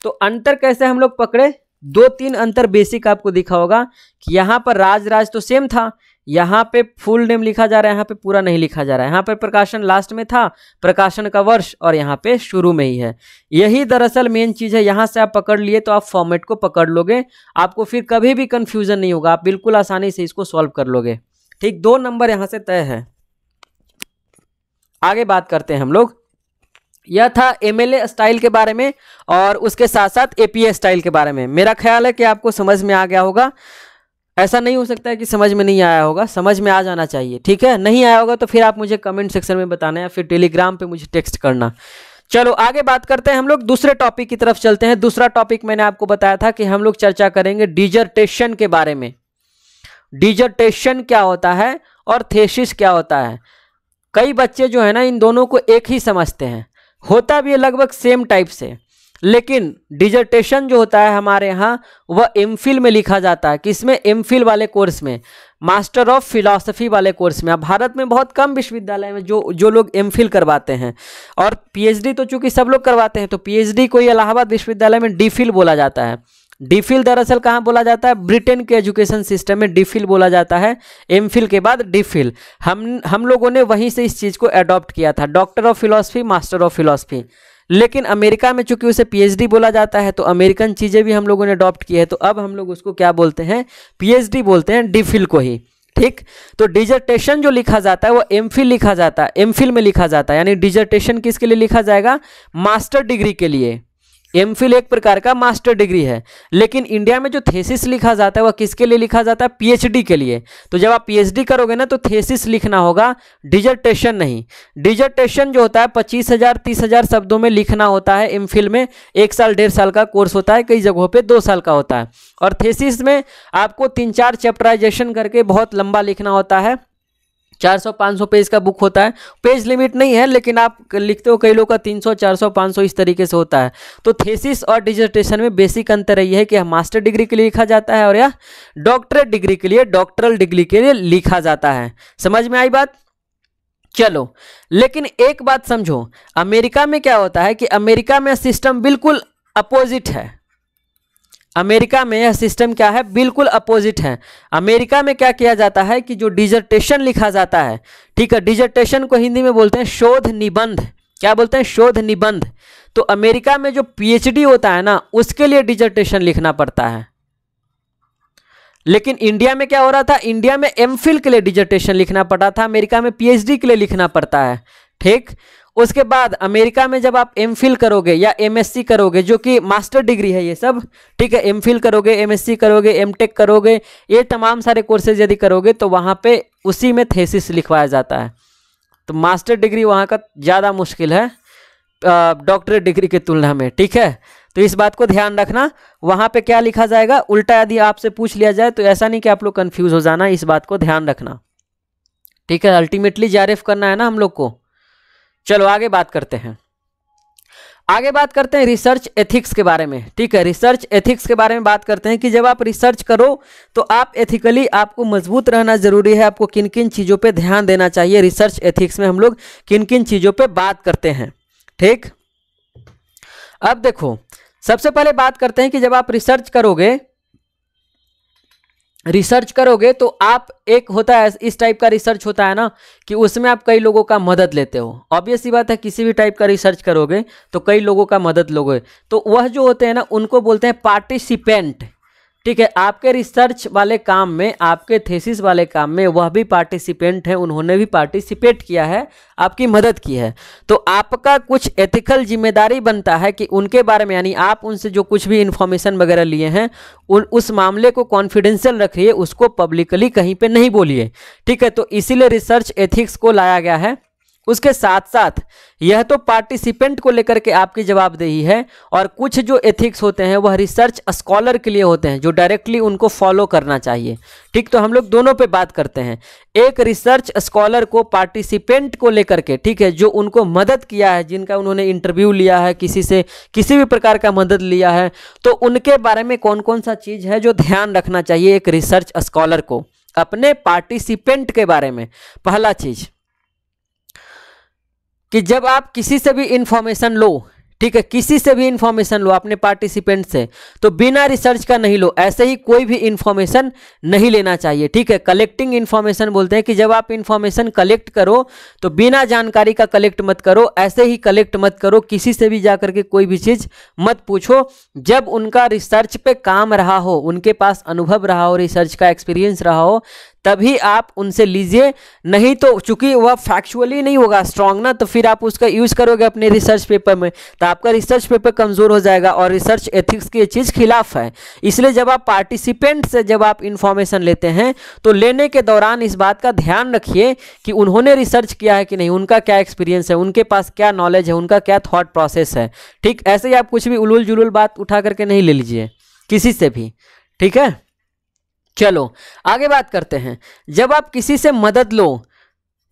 तो अंतर कैसे हम लोग पकड़े दो तीन अंतर बेसिक आपको दिखा होगा कि यहाँ पर राज राज तो सेम था यहाँ पे फुल नेम लिखा जा रहा है यहाँ पे पूरा नहीं लिखा जा रहा है यहाँ पर प्रकाशन लास्ट में था प्रकाशन का वर्ष और यहाँ पे शुरू में ही है यही दरअसल मेन चीज़ है यहाँ से आप पकड़ लिए तो आप फॉर्मेट को पकड़ लोगे आपको फिर कभी भी कन्फ्यूज़न नहीं होगा आप बिल्कुल आसानी से इसको सॉल्व कर लोगे ठीक दो नंबर यहाँ से तय है आगे बात करते हैं हम लोग यह था एमएलए स्टाइल के बारे में और उसके साथ साथ एपीए स्टाइल के बारे में मेरा ख्याल है कि आपको समझ में आ गया होगा ऐसा नहीं हो सकता है कि समझ में नहीं आया होगा समझ में आ जाना चाहिए ठीक है नहीं आया होगा तो फिर आप मुझे कमेंट सेक्शन में बताना या फिर टेलीग्राम पे मुझे टेक्स्ट करना चलो आगे बात करते हैं हम लोग दूसरे टॉपिक की तरफ चलते हैं दूसरा टॉपिक मैंने आपको बताया था कि हम लोग चर्चा करेंगे डिजर्टेशन के बारे में डिजर्टेशन क्या होता है और थेसिस क्या होता है कई बच्चे जो है ना इन दोनों को एक ही समझते हैं होता भी है लगभग सेम टाइप से लेकिन डिजर्टेशन जो होता है हमारे यहाँ वह एम में लिखा जाता है कि इसमें एम वाले कोर्स में मास्टर ऑफ फिलासफ़ी वाले कोर्स में अब भारत में बहुत कम विश्वविद्यालय में जो जो लोग एम करवाते हैं और पीएचडी तो चूंकि सब लोग करवाते हैं तो पीएचडी को ही इलाहाबाद विश्वविद्यालय में डी बोला जाता है डीफिल दरअसल कहाँ बोला जाता है ब्रिटेन के एजुकेशन सिस्टम में डीफिल बोला जाता है एमफिल के बाद डीफिल हम हम लोगों ने वहीं से इस चीज़ को अडॉप्ट किया था doctor of philosophy master of philosophy लेकिन अमेरिका में चूंकि उसे पीएचडी बोला जाता है तो अमेरिकन चीज़ें भी हम लोगों ने अडॉप्ट की है तो अब हम लोग उसको क्या बोलते हैं पीएचडी बोलते हैं डीफिल को ही ठीक तो डिजर्टेशन जो लिखा जाता है वो एम लिखा जाता है एम में लिखा जाता है यानी डिजर्टेशन किसके लिए लिखा जाएगा मास्टर डिग्री के लिए एम एक प्रकार का मास्टर डिग्री है लेकिन इंडिया में जो थेसिस लिखा जाता है वह किसके लिए लिखा जाता है पीएचडी के लिए तो जब आप पीएचडी करोगे ना तो थेसिस लिखना होगा डिजर्टेशन नहीं डिजर्टेशन जो होता है पच्चीस हज़ार तीस हज़ार शब्दों में लिखना होता है एम में एक साल डेढ़ साल का कोर्स होता है कई जगहों पर दो साल का होता है और थेसिस में आपको तीन चार चैप्टराइजेशन करके बहुत लंबा लिखना होता है चार सौ पाँच सौ पेज का बुक होता है पेज लिमिट नहीं है लेकिन आप लिखते हो कई लोग का तीन सौ चार सौ पाँच सौ इस तरीके से होता है तो थेसिस और डिजर्टेशन में बेसिक अंतर यही है कि मास्टर डिग्री के लिए लिखा जाता है और या डॉक्टरेट डिग्री के लिए डॉक्टरल डिग्री के लिए लिखा जाता है समझ में आई बात चलो लेकिन एक बात समझो अमेरिका में क्या होता है कि अमेरिका में सिस्टम बिल्कुल अपोजिट है अमेरिका में यह सिस्टम क्या है बिल्कुल अपोजिट है अमेरिका में क्या किया जाता है कि जो डिजर्टेशन लिखा जाता है ठीक है डिजर्टेशन को हिंदी में बोलते हैं शोध निबंध क्या बोलते हैं शोध निबंध तो अमेरिका में जो पीएचडी होता है ना उसके लिए डिजर्टेशन लिखना पड़ता है लेकिन इंडिया में क्या हो रहा था इंडिया में एम के लिए डिजर्टेशन लिखना पड़ा था अमेरिका में पीएचडी के लिए लिखना पड़ता है ठीक उसके बाद अमेरिका में जब आप एम करोगे या एम करोगे जो कि मास्टर डिग्री है ये सब ठीक है एम करोगे एम करोगे एम करोगे ये तमाम सारे कोर्सेज यदि करोगे तो वहाँ पे उसी में थेसिस लिखवाया जाता है तो मास्टर डिग्री वहाँ का ज़्यादा मुश्किल है डॉक्टरेट डिग्री की तुलना में ठीक है तो इस बात को ध्यान रखना वहाँ पर क्या लिखा जाएगा उल्टा यदि आपसे पूछ लिया जाए तो ऐसा नहीं कि आप लोग कन्फ्यूज़ हो जाना इस बात को ध्यान रखना ठीक है अल्टीमेटली एफ करना है ना हम लोग को चलो आगे बात करते हैं आगे बात करते हैं रिसर्च एथिक्स के बारे में ठीक है रिसर्च एथिक्स के बारे में बात करते हैं कि जब आप रिसर्च करो तो आप एथिकली आपको मजबूत रहना जरूरी है आपको किन किन चीज़ों पे ध्यान देना चाहिए रिसर्च एथिक्स में हम लोग किन किन चीज़ों पे बात करते हैं ठीक अब देखो सबसे पहले बात करते हैं कि जब आप रिसर्च करोगे रिसर्च करोगे तो आप एक होता है इस टाइप का रिसर्च होता है ना कि उसमें आप कई लोगों का मदद लेते हो ऑब्वियस ही बात है किसी भी टाइप का रिसर्च करोगे तो कई लोगों का मदद लोगे तो वह जो होते हैं ना उनको बोलते हैं पार्टिसिपेंट ठीक है आपके रिसर्च वाले काम में आपके थेसिस वाले काम में वह भी पार्टिसिपेंट हैं उन्होंने भी पार्टिसिपेट किया है आपकी मदद की है तो आपका कुछ एथिकल जिम्मेदारी बनता है कि उनके बारे में यानी आप उनसे जो कुछ भी इन्फॉर्मेशन वगैरह लिए हैं उन उस मामले को कॉन्फिडेंशियल रखिए उसको पब्लिकली कहीं पर नहीं बोलिए ठीक है तो इसीलिए रिसर्च एथिक्स को लाया गया है उसके साथ साथ यह तो पार्टिसिपेंट को लेकर के आपकी जवाबदेही है और कुछ जो एथिक्स होते हैं वह रिसर्च स्कॉलर के लिए होते हैं जो डायरेक्टली उनको फॉलो करना चाहिए ठीक तो हम लोग दोनों पे बात करते हैं एक रिसर्च स्कॉलर को पार्टिसिपेंट को लेकर के ठीक है जो उनको मदद किया है जिनका उन्होंने इंटरव्यू लिया है किसी से किसी भी प्रकार का मदद लिया है तो उनके बारे में कौन कौन सा चीज़ है जो ध्यान रखना चाहिए एक रिसर्च स्कॉलर को अपने पार्टिसिपेंट के बारे में पहला चीज़ कि जब आप किसी से भी इंफॉर्मेशन लो ठीक है किसी से भी इंफॉर्मेशन लो अपने पार्टिसिपेंट से तो बिना रिसर्च का नहीं लो ऐसे ही कोई भी इंफॉर्मेशन नहीं लेना चाहिए ठीक है कलेक्टिंग इन्फॉर्मेशन बोलते हैं कि जब आप इन्फॉर्मेशन कलेक्ट करो तो बिना जानकारी का कलेक्ट मत करो ऐसे ही कलेक्ट मत करो किसी से भी जाकर के कोई भी चीज़ मत पूछो जब उनका रिसर्च पे काम रहा हो उनके पास अनुभव रहा हो रिसर्च का एक्सपीरियंस रहा हो तभी आप उनसे लीजिए नहीं तो चूंकि वह फैक्चुअली नहीं होगा स्ट्रांग ना तो फिर आप उसका यूज़ करोगे अपने रिसर्च पेपर में तो आपका रिसर्च पेपर कमज़ोर हो जाएगा और रिसर्च एथिक्स की ये चीज़ खिलाफ है इसलिए जब आप पार्टिसिपेंट से जब आप इन्फॉर्मेशन लेते हैं तो लेने के दौरान इस बात का ध्यान रखिए कि उन्होंने रिसर्च किया है कि नहीं उनका क्या एक्सपीरियंस है उनके पास क्या नॉलेज है उनका क्या थॉट प्रोसेस है ठीक ऐसे ही आप कुछ भी उलूल जुलूल बात उठा करके नहीं ले लीजिए किसी से भी ठीक है चलो आगे बात करते हैं जब आप किसी से मदद लो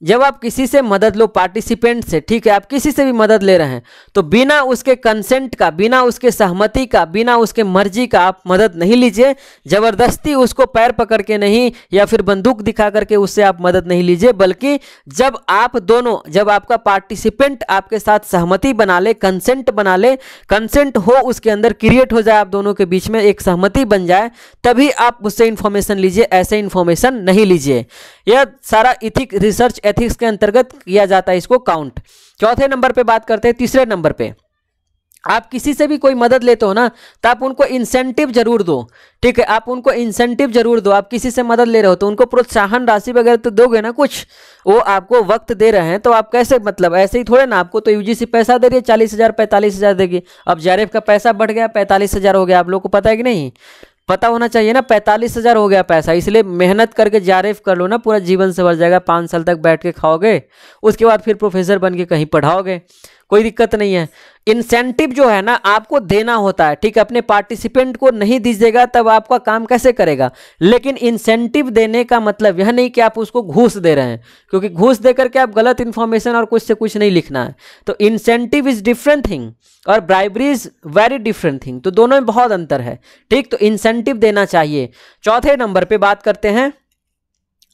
जब आप किसी से मदद लो पार्टिसिपेंट से ठीक है आप किसी से भी मदद ले रहे हैं तो बिना उसके कंसेंट का बिना उसके सहमति का बिना उसके मर्जी का आप मदद नहीं लीजिए ज़बरदस्ती उसको पैर पकड़ के नहीं या फिर बंदूक दिखा करके उससे आप मदद नहीं लीजिए बल्कि जब आप दोनों जब आपका पार्टिसिपेंट आपके साथ सहमति बना ले कंसेंट बना ले कंसेंट हो उसके अंदर क्रिएट हो जाए आप दोनों के बीच में एक सहमति बन जाए तभी आप उससे इन्फॉर्मेशन लीजिए ऐसे इन्फॉर्मेशन नहीं लीजिए यह सारा इथिक रिसर्च एथिक्स के अंतर्गत किया जाता है इसको काउंट चौथे नंबर पे बात करते हैं तीसरे नंबर पे आप किसी से भी कोई मदद लेते हो ना तो आप उनको इंसेंटिव जरूर दो ठीक है आप उनको इंसेंटिव जरूर दो आप किसी से मदद ले रहे हो तो उनको प्रोत्साहन राशि वगैरह तो दोगे ना कुछ वो आपको वक्त दे रहे हैं तो आप कैसे मतलब ऐसे ही थोड़े ना आपको तो यूजीसी पैसा दे रही है चालीस हज़ार पैंतालीस हज़ार देगी अब जारेफ का पैसा बढ़ गया पैंतालीस हो गया आप लोग को पता है कि नहीं पता होना चाहिए ना पैंतालीस हज़ार हो गया पैसा इसलिए मेहनत करके जारिफ कर लो ना पूरा जीवन से भर जाएगा पाँच साल तक बैठ के खाओगे उसके बाद फिर प्रोफेसर बन के कहीं पढ़ाओगे कोई दिक्कत नहीं है इंसेंटिव जो है ना आपको देना होता है ठीक अपने पार्टिसिपेंट को नहीं दीजिएगा तब आपका काम कैसे करेगा लेकिन इंसेंटिव देने का मतलब यह नहीं कि आप उसको घूस दे रहे हैं क्योंकि घूस देकर के आप गलत इन्फॉर्मेशन और कुछ से कुछ नहीं लिखना है तो इंसेंटिव इज डिफरेंट थिंग और bribery is very different thing तो दोनों में बहुत अंतर है ठीक तो इंसेंटिव देना चाहिए चौथे नंबर पर बात करते हैं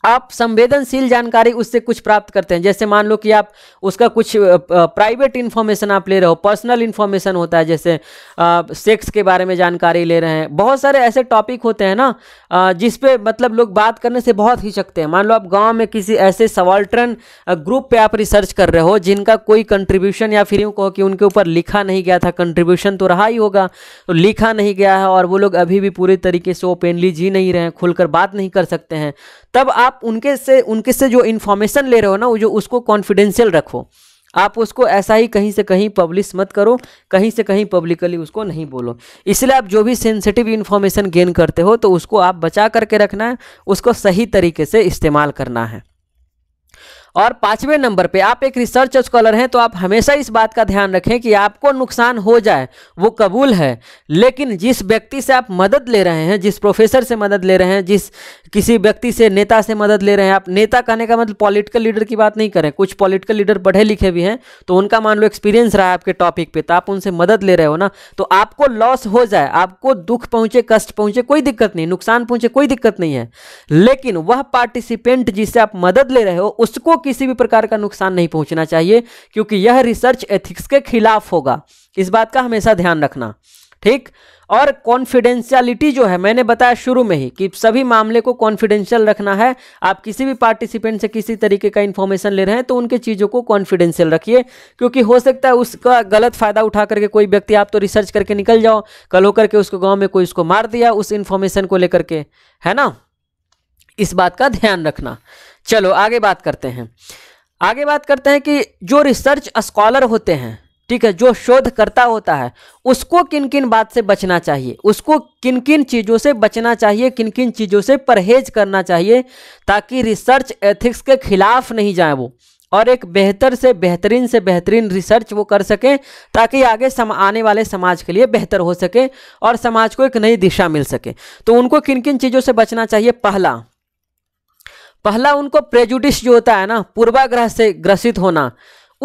आप संवेदनशील जानकारी उससे कुछ प्राप्त करते हैं जैसे मान लो कि आप उसका कुछ प्राइवेट इन्फॉर्मेशन आप ले रहे हो पर्सनल इन्फॉर्मेशन होता है जैसे सेक्स के बारे में जानकारी ले रहे हैं बहुत सारे ऐसे टॉपिक होते हैं ना जिस पे मतलब लोग बात करने से बहुत सकते हैं मान लो आप गांव में किसी ऐसे सवाल्टन ग्रुप पर आप रिसर्च कर रहे हो जिनका कोई कंट्रीब्यूशन या फिर यूँ कहो कि उनके ऊपर लिखा नहीं गया था कंट्रीब्यूशन तो रहा ही होगा तो लिखा नहीं गया है और वो लोग अभी भी पूरे तरीके से ओपनली जी नहीं रहे हैं खुलकर बात नहीं कर सकते हैं तब आप आप उनके से उनके से जो इन्फॉर्मेशन ले रहे हो ना वो जो उसको कॉन्फिडेंशियल रखो आप उसको ऐसा ही कहीं से कहीं पब्लिश मत करो कहीं से कहीं पब्लिकली उसको नहीं बोलो इसलिए आप जो भी सेंसिटिव इन्फॉर्मेशन गेन करते हो तो उसको आप बचा करके रखना है उसको सही तरीके से इस्तेमाल करना है और पांचवें नंबर पे आप एक रिसर्च स्कॉलर हैं तो आप हमेशा इस बात का ध्यान रखें कि आपको नुकसान हो जाए वो कबूल है लेकिन जिस व्यक्ति से आप मदद ले रहे हैं जिस प्रोफेसर से मदद ले रहे हैं जिस किसी व्यक्ति से नेता से मदद ले रहे हैं आप नेता कहने का मतलब पॉलिटिकल लीडर की बात नहीं करें कुछ पॉलिटिकल लीडर पढ़े लिखे भी हैं तो उनका मान लो एक्सपीरियंस रहा है आपके टॉपिक पर तो आप उनसे मदद ले रहे हो ना तो आपको लॉस हो जाए आपको दुख पहुँचे कष्ट पहुँचे कोई दिक्कत नहीं नुकसान पहुँचे कोई दिक्कत नहीं है लेकिन वह पार्टिसिपेंट जिससे आप मदद ले रहे हो उसको किसी भी प्रकार का नुकसान नहीं पहुंचना चाहिए क्योंकि यह रिसर्च एथिक्स के खिलाफ होगा इस बात का हमेशा ध्यान रखना ठीक और कॉन्फिडेंशियलिटी जो है मैंने बताया शुरू में ही कि सभी मामले को कॉन्फिडेंशियल रखना है आप किसी भी पार्टिसिपेंट से किसी तरीके का इन्फॉर्मेशन ले रहे हैं तो उनके चीज़ों को कॉन्फिडेंशियल रखिए क्योंकि हो सकता है उसका गलत फ़ायदा उठा करके कोई व्यक्ति आप तो रिसर्च करके निकल जाओ कल होकर के उसको गाँव में कोई उसको मार दिया उस इन्फॉर्मेशन को लेकर के है ना इस बात का ध्यान रखना चलो आगे बात करते हैं आगे बात करते हैं कि जो रिसर्च स्कॉलर होते हैं ठीक है जो शोधकर्ता होता है उसको किन किन बात से बचना चाहिए उसको किन किन चीज़ों से बचना चाहिए किन किन चीज़ों से परहेज करना चाहिए ताकि रिसर्च एथिक्स के खिलाफ नहीं जाए वो और एक बेहतर से बेहतरीन से बेहतरीन रिसर्च वो कर सकें ताकि आगे सम आने वाले समाज के लिए बेहतर हो सके और समाज को एक नई दिशा मिल सके तो उनको किन किन चीज़ों से बचना चाहिए पहला पहला उनको प्रेजुडिस जो होता है ना पूर्वाग्रह से ग्रसित होना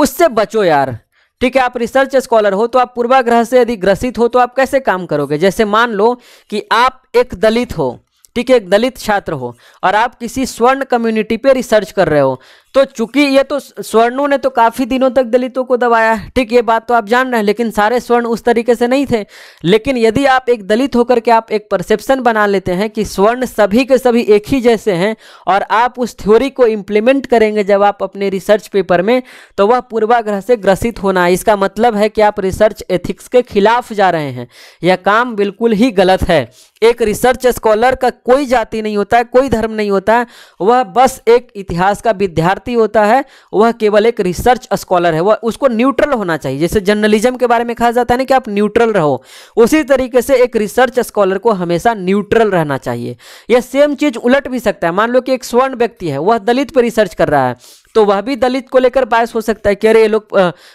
उससे बचो यार ठीक है आप रिसर्च स्कॉलर हो तो आप पूर्वाग्रह से यदि ग्रसित हो तो आप कैसे काम करोगे जैसे मान लो कि आप एक दलित हो ठीक है एक दलित छात्र हो और आप किसी स्वर्ण कम्युनिटी पे रिसर्च कर रहे हो तो चूंकि ये तो स्वर्णों ने तो काफ़ी दिनों तक दलितों को दबाया ठीक ये बात तो आप जान रहे हैं लेकिन सारे स्वर्ण उस तरीके से नहीं थे लेकिन यदि आप एक दलित होकर के आप एक परसेप्शन बना लेते हैं कि स्वर्ण सभी के सभी एक ही जैसे हैं और आप उस थ्योरी को इम्प्लीमेंट करेंगे जब आप अपने रिसर्च पेपर में तो वह पूर्वाग्रह से ग्रसित होना इसका मतलब है कि आप रिसर्च एथिक्स के खिलाफ जा रहे हैं यह काम बिल्कुल ही गलत है एक रिसर्च स्कॉलर का कोई जाति नहीं होता है कोई धर्म नहीं होता है वह बस एक इतिहास का विद्यार्थी विद्यार्थी होता है वह केवल एक रिसर्च स्कॉलर है वह उसको न्यूट्रल होना चाहिए जैसे जर्नलिज्म के बारे में कहा जाता है ना कि आप न्यूट्रल रहो उसी तरीके से एक रिसर्च स्कॉलर को हमेशा न्यूट्रल रहना चाहिए यह सेम चीज उलट भी सकता है मान लो कि एक स्वर्ण व्यक्ति है वह दलित पर रिसर्च कर रहा है तो वह भी दलित को लेकर बायस हो सकता है कि अरे ये लोग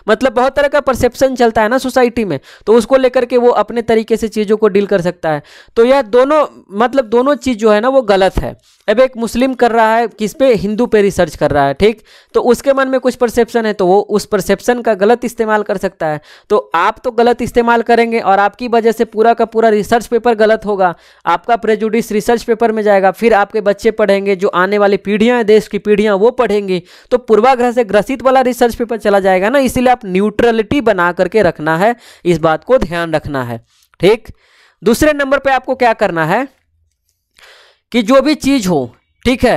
मतलब बहुत तरह का परसेप्शन चलता है ना सोसाइटी में तो उसको लेकर के वो अपने तरीके से चीज़ों को डील कर सकता है तो यह दोनों मतलब दोनों चीज़ जो है ना वो गलत है अब एक मुस्लिम कर रहा है किस पे हिंदू पे रिसर्च कर रहा है ठीक तो उसके मन में कुछ परसेप्शन है तो वो उस परसेप्शन का गलत इस्तेमाल कर सकता है तो आप तो गलत इस्तेमाल करेंगे और आपकी वजह से पूरा का पूरा रिसर्च पेपर गलत होगा आपका प्रेजुडिस रिसर्च पेपर में जाएगा फिर आपके बच्चे पढ़ेंगे जो आने वाली पीढ़ियाँ हैं देश की पीढ़ियाँ वो पढ़ेंगी तो पूर्वाग्रह से ग्रसित वाला रिसर्च पेपर चला जाएगा ना इसीलिए आप न्यूट्रलिटी बना करके रखना है इस बात को ध्यान रखना है ठीक दूसरे नंबर पर आपको क्या करना है कि जो भी चीज़ हो ठीक है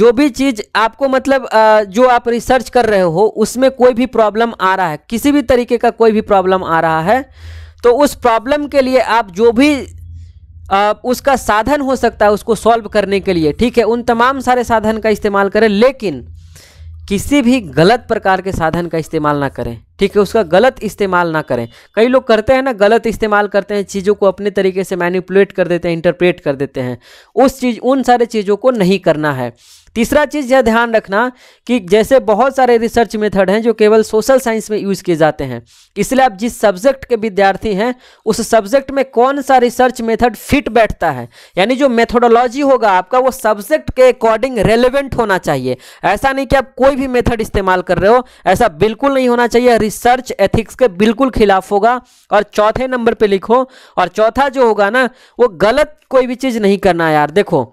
जो भी चीज़ आपको मतलब जो आप रिसर्च कर रहे हो उसमें कोई भी प्रॉब्लम आ रहा है किसी भी तरीके का कोई भी प्रॉब्लम आ रहा है तो उस प्रॉब्लम के लिए आप जो भी उसका साधन हो सकता है उसको सॉल्व करने के लिए ठीक है उन तमाम सारे साधन का इस्तेमाल करें लेकिन किसी भी गलत प्रकार के साधन का इस्तेमाल ना करें ठीक है उसका गलत इस्तेमाल ना करें कई लोग करते हैं ना गलत इस्तेमाल करते हैं चीज़ों को अपने तरीके से मैनिपुलेट कर देते हैं इंटरप्रेट कर देते हैं उस चीज़ उन सारे चीज़ों को नहीं करना है तीसरा चीज़ यह ध्यान रखना कि जैसे बहुत सारे रिसर्च मेथड हैं जो केवल सोशल साइंस में यूज़ किए जाते हैं इसलिए आप जिस सब्जेक्ट के विद्यार्थी हैं उस सब्जेक्ट में कौन सा रिसर्च मेथड फिट बैठता है यानी जो मेथोडोलॉजी होगा आपका वो सब्जेक्ट के अकॉर्डिंग रेलिवेंट होना चाहिए ऐसा नहीं कि आप कोई भी मेथड इस्तेमाल कर रहे हो ऐसा बिल्कुल नहीं होना चाहिए रिसर्च एथिक्स के बिल्कुल खिलाफ होगा और चौथे नंबर पर लिखो और चौथा जो होगा ना वो गलत कोई भी चीज़ नहीं करना यार देखो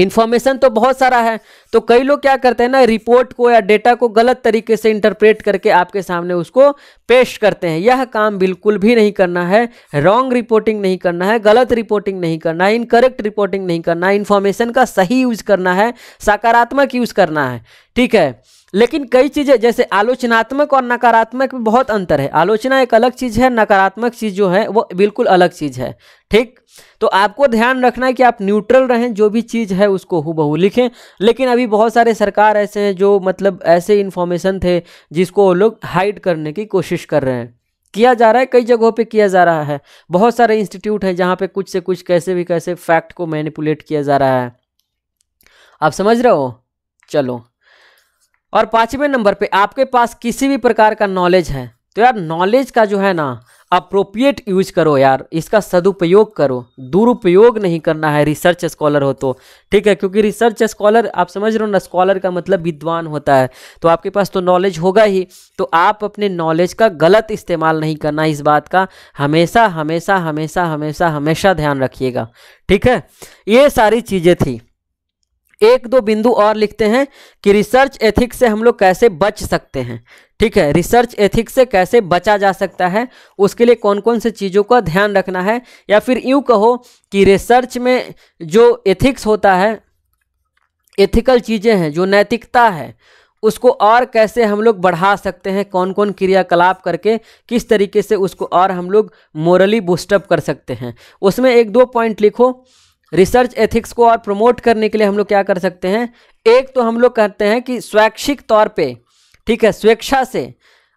इन्फॉर्मेशन तो बहुत सारा है तो कई लोग क्या करते हैं ना रिपोर्ट को या डेटा को गलत तरीके से इंटरप्रेट करके आपके सामने उसको पेश करते हैं यह काम बिल्कुल भी नहीं करना है रॉन्ग रिपोर्टिंग नहीं करना है गलत रिपोर्टिंग नहीं करना है इनकरेक्ट रिपोर्टिंग नहीं करना है इन्फॉर्मेशन का सही यूज करना है सकारात्मक यूज करना है ठीक है लेकिन कई चीज़ें जैसे आलोचनात्मक और नकारात्मक में बहुत अंतर है आलोचना एक अलग चीज़ है नकारात्मक चीज़ जो है वो बिल्कुल अलग चीज़ है ठीक तो आपको ध्यान रखना है कि आप न्यूट्रल रहें जो भी चीज़ है उसको हूबहू लिखें लेकिन अभी बहुत सारे सरकार ऐसे हैं जो मतलब ऐसे इन्फॉर्मेशन थे जिसको वो लोग हाइड करने की कोशिश कर रहे हैं किया जा रहा है कई जगहों पे किया जा रहा है बहुत सारे इंस्टीट्यूट हैं जहाँ पे कुछ से कुछ कैसे भी कैसे फैक्ट को मैनिपुलेट किया जा रहा है आप समझ रहे हो चलो और पाँचवें नंबर पे आपके पास किसी भी प्रकार का नॉलेज है तो यार नॉलेज का जो है ना अप्रोप्रिएट यूज करो यार इसका सदुपयोग करो दुरुपयोग नहीं करना है रिसर्च स्कॉलर हो तो ठीक है क्योंकि रिसर्च स्कॉलर आप समझ रहे हो ना स्कॉलर का मतलब विद्वान होता है तो आपके पास तो नॉलेज होगा ही तो आप अपने नॉलेज का गलत इस्तेमाल नहीं करना इस बात का हमेशा हमेशा हमेशा हमेशा हमेशा ध्यान रखिएगा ठीक है ये सारी चीज़ें थी एक दो बिंदु और लिखते हैं कि रिसर्च एथिक्स से हम लोग कैसे बच सकते हैं ठीक है रिसर्च एथिक्स से कैसे बचा जा सकता है उसके लिए कौन कौन से चीज़ों का ध्यान रखना है या फिर यूँ कहो कि रिसर्च में जो एथिक्स होता है एथिकल चीज़ें हैं जो नैतिकता है उसको और कैसे हम लोग बढ़ा सकते हैं कौन कौन क्रियाकलाप करके किस तरीके से उसको और हम लोग मोरली बूस्टअप कर सकते हैं उसमें एक दो पॉइंट लिखो रिसर्च एथिक्स को और प्रमोट करने के लिए हम लोग क्या कर सकते हैं एक तो हम लोग कहते हैं कि स्वैच्छिक तौर पे ठीक है स्वेच्छा से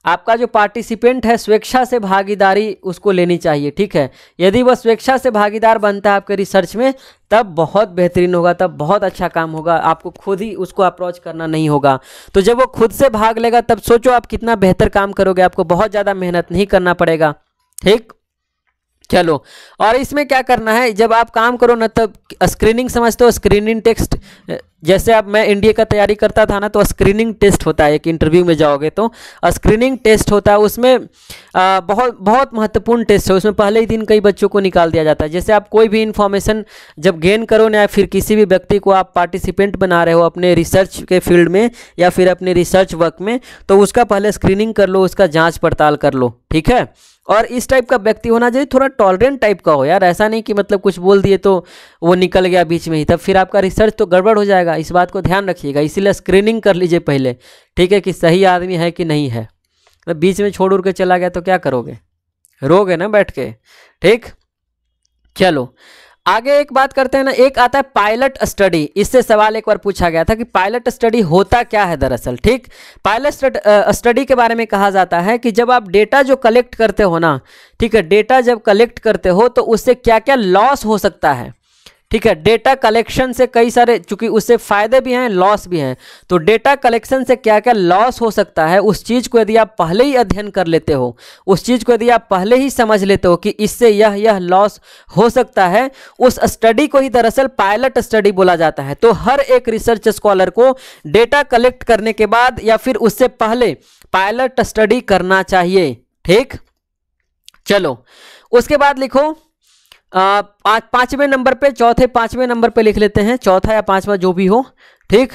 आपका जो पार्टिसिपेंट है स्वेच्छा से भागीदारी उसको लेनी चाहिए ठीक है यदि वह स्वेच्छा से भागीदार बनता है आपके रिसर्च में तब बहुत बेहतरीन होगा तब बहुत अच्छा काम होगा आपको खुद ही उसको अप्रोच करना नहीं होगा तो जब वो खुद से भाग लेगा तब सोचो आप कितना बेहतर काम करोगे आपको बहुत ज़्यादा मेहनत नहीं करना पड़ेगा ठीक चलो और इसमें क्या करना है जब आप काम करो ना तब स्क्रीनिंग समझते हो स्क्रीनिंग टेस्ट जैसे आप मैं इंडिया का तैयारी करता था ना तो स्क्रीनिंग टेस्ट होता है एक इंटरव्यू में जाओगे तो स्क्रीनिंग टेस्ट होता है उसमें आ, बहुत बहुत महत्वपूर्ण टेस्ट है उसमें पहले ही दिन कई बच्चों को निकाल दिया जाता है जैसे आप कोई भी इन्फॉर्मेशन जब गेन करो ना या फिर किसी भी व्यक्ति को आप पार्टिसिपेंट बना रहे हो अपने रिसर्च के फील्ड में या फिर अपने रिसर्च वर्क में तो उसका पहले स्क्रीनिंग कर लो उसका जाँच पड़ताल कर लो ठीक है और इस टाइप का व्यक्ति होना चाहिए थोड़ा टॉलरेंट टाइप का हो यार ऐसा नहीं कि मतलब कुछ बोल दिए तो वो निकल गया बीच में ही तब फिर आपका रिसर्च तो गड़बड़ हो जाएगा इस बात को ध्यान रखिएगा इसीलिए स्क्रीनिंग कर लीजिए पहले ठीक है कि सही आदमी है कि नहीं है तो बीच में छोड़ उड़ के चला गया तो क्या करोगे रोगे ना बैठ के ठीक चलो आगे एक बात करते हैं ना एक आता है पायलट स्टडी इससे सवाल एक बार पूछा गया था कि पायलट स्टडी होता क्या है दरअसल ठीक पायलट स्टडी के बारे में कहा जाता है कि जब आप डेटा जो कलेक्ट करते हो ना ठीक है डेटा जब कलेक्ट करते हो तो उससे क्या क्या लॉस हो सकता है ठीक है डेटा कलेक्शन से कई सारे चूंकि उससे फायदे भी हैं लॉस भी हैं तो डेटा कलेक्शन से क्या क्या लॉस हो सकता है उस चीज़ को यदि आप पहले ही अध्ययन कर लेते हो उस चीज़ को यदि आप पहले ही समझ लेते हो कि इससे यह यह लॉस हो सकता है उस स्टडी को ही दरअसल पायलट स्टडी बोला जाता है तो हर एक रिसर्च स्कॉलर को डेटा कलेक्ट करने के बाद या फिर उससे पहले पायलट स्टडी करना चाहिए ठीक चलो उसके बाद लिखो पांचवें पाँचवें नंबर पे चौथे पांचवें नंबर पे लिख लेते हैं चौथा या पांचवा जो भी हो ठीक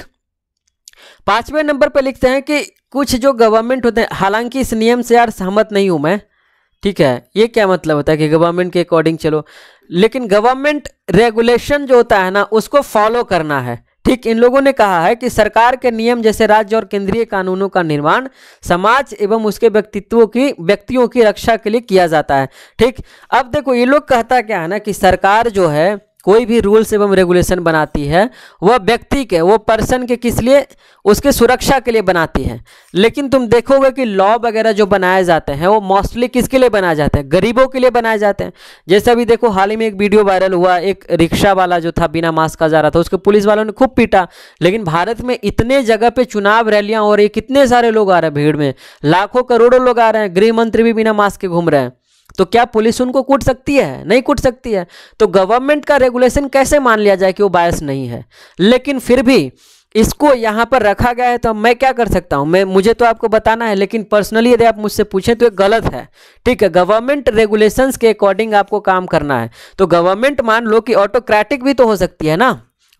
पांचवें नंबर पे लिखते हैं कि कुछ जो गवर्नमेंट होते हैं हालांकि इस नियम से यार सहमत नहीं हूं मैं ठीक है ये क्या मतलब होता है कि गवर्नमेंट के अकॉर्डिंग चलो लेकिन गवर्नमेंट रेगुलेशन जो होता है ना उसको फॉलो करना है ठीक इन लोगों ने कहा है कि सरकार के नियम जैसे राज्य और केंद्रीय कानूनों का निर्माण समाज एवं उसके व्यक्तित्वों की व्यक्तियों की रक्षा के लिए किया जाता है ठीक अब देखो ये लोग कहता क्या है ना कि सरकार जो है कोई भी रूल्स एवं रेगुलेशन बनाती है वह व्यक्ति के वो पर्सन के किस लिए उसके सुरक्षा के लिए बनाती है लेकिन तुम देखोगे कि लॉ वगैरह जो बनाए जाते हैं वो मोस्टली किसके लिए बनाए जाते हैं गरीबों के लिए बनाए जाते हैं जैसे अभी देखो हाल ही में एक वीडियो वायरल हुआ एक रिक्शा वाला जो था बिना मास्क का जा रहा था उसके पुलिस वालों ने खूब पीटा लेकिन भारत में इतने जगह पर चुनाव रैलियाँ हो रही कितने सारे लोग आ रहे हैं भीड़ में लाखों करोड़ों लोग आ रहे हैं गृह मंत्री भी बिना मास्क के घूम रहे हैं तो क्या पुलिस उनको कूट सकती है नहीं कूट सकती है तो गवर्नमेंट का रेगुलेशन कैसे मान लिया जाए कि वो बायस नहीं है लेकिन फिर भी इसको यहाँ पर रखा गया है तो मैं क्या कर सकता हूँ मैं मुझे तो आपको बताना है लेकिन पर्सनली यदि आप मुझसे पूछें तो ये गलत है ठीक है गवर्नमेंट रेगुलेशंस के अकॉर्डिंग आपको काम करना है तो गवर्नमेंट मान लो कि ऑटोक्रेटिक भी तो हो सकती है ना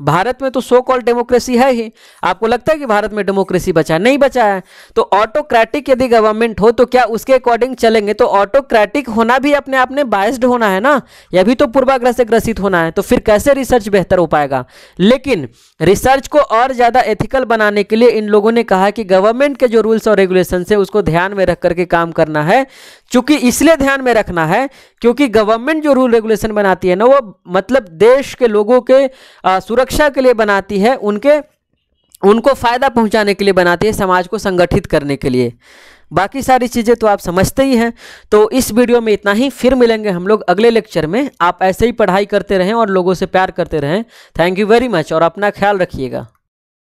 भारत में तो सो कॉल डेमोक्रेसी है ही आपको लगता है कि भारत में डेमोक्रेसी बचा नहीं बचा है तो ऑटोक्रेटिक यदि गवर्नमेंट हो तो क्या उसके अकॉर्डिंग चलेंगे तो ऑटोक्रेटिक होना भी अपने आप में बायस्ड होना है ना यह भी तो पूर्वाग्रह से ग्रसित होना है तो फिर कैसे रिसर्च बेहतर हो पाएगा लेकिन रिसर्च को और ज़्यादा एथिकल बनाने के लिए इन लोगों ने कहा कि गवर्नमेंट के जो रूल्स और रेगुलेशन है उसको ध्यान में रख करके काम करना है चूंकि इसलिए ध्यान में रखना है क्योंकि गवर्नमेंट जो रूल रेगुलेशन बनाती है ना वो मतलब देश के लोगों के आ, सुरक्षा के लिए बनाती है उनके उनको फ़ायदा पहुंचाने के लिए बनाती है समाज को संगठित करने के लिए बाकी सारी चीज़ें तो आप समझते ही हैं तो इस वीडियो में इतना ही फिर मिलेंगे हम लोग अगले लेक्चर में आप ऐसे ही पढ़ाई करते रहें और लोगों से प्यार करते रहें थैंक यू वेरी मच और अपना ख्याल रखिएगा